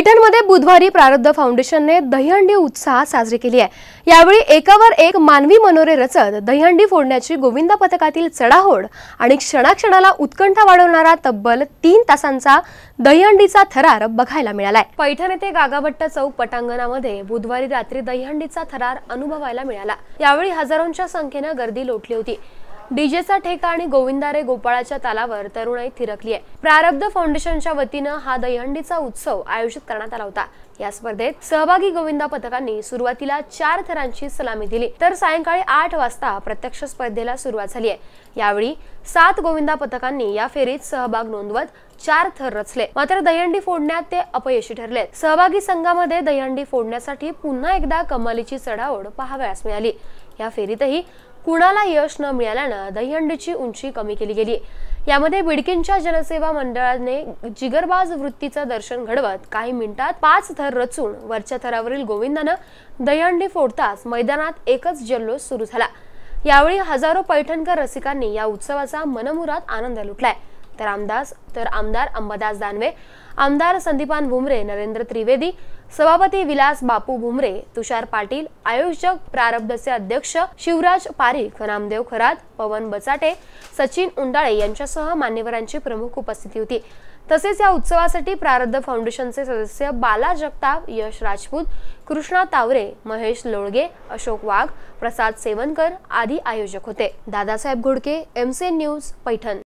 पैठणमध्ये बुधवारी प्रारब्ध फाउंडेशनने दहीहंडी उत्साहात साजरी केली आहे यावेळी एकावर एक मानवी मनोरे रचत दहीहंडी फोडण्याची गोविंदा पथकातील चढाहोड आणि क्षणाक्षणाला उत्कंठा वाढवणारा तब्बल तीन तासांचा दहीहंडीचा थरार बघायला मिळालाय पैठण येथे गागाभट्ट चौक पटांगणामध्ये बुधवारी रात्री दहीहंडीचा थरार अनुभवायला मिळाला यावेळी हजारोंच्या संख्येनं गर्दी लोटली होती डीजेचा ठेका आणि गोविंदारे गोपाळाच्या तालावर तरुणाई थिरकली आहे प्रारब्ध फाउंडेशनच्या वतीनं हा दहीहंडीचा उत्सव आयोजित करण्यात आला होता या स्पर्धेत सहभागी गोविंदा पथकांनी सुरुवातीला चार थरांची सलामी दिली तर सायंकाळी आठ वाजता प्रत्यक्ष स्पर्धेला सुरुवात झाली आहे यावेळी सात गोविंदा पथकांनी या फेरीत सहभाग नोंदवत चार थर रचले मात्र दहीहंडी फोडण्यात ते अपयशी ठरले सहभागी संघामध्ये दहीहंडी फोडण्यासाठी पुन्हा एकदा कमालीची चढाओढ पहावयास मिळाली या फेरीतही कुणाला यश न मिळाल्यानं दहीहंडीची उंची कमी केली गेली यामध्ये बिडकींच्या जनसेवा मंडळाने जिगरबाज वृत्तीचं दर्शन घडवत काही मिनिटात पाच थर रचून वरच्या थरावरील गोविंदानं दहीहंडी फोडताच मैदानात एकच जल्लोष सुरू झाला यावेळी हजारो पैठणकर रसिकांनी या उत्सवाचा मनमुरात आनंद लुटलाय तर आमदार तर आमदार अंबादास दानवे आमदार संदीपान भुमरे नरेंद्र त्रिवेदी सभापती विलास बापू भुमरे तुषार पाटील आयोजक प्रारब्धचे अध्यक्ष शिवराज पारीख रामदेव खरात पवन बचाटे सचिन उंडाळे यांच्यासह मान्यवरांची प्रमुख उपस्थिती होती तसेच या उत्सवासाठी प्रारब्ध फाउंडेशनचे सदस्य बाला जगताप यश राजपूत कृष्णा तावरे महेश लोळगे अशोक वाघ प्रसाद सेवनकर आदी आयोजक होते दादासाहेब घोडके एमसीएन न्यूज पैठण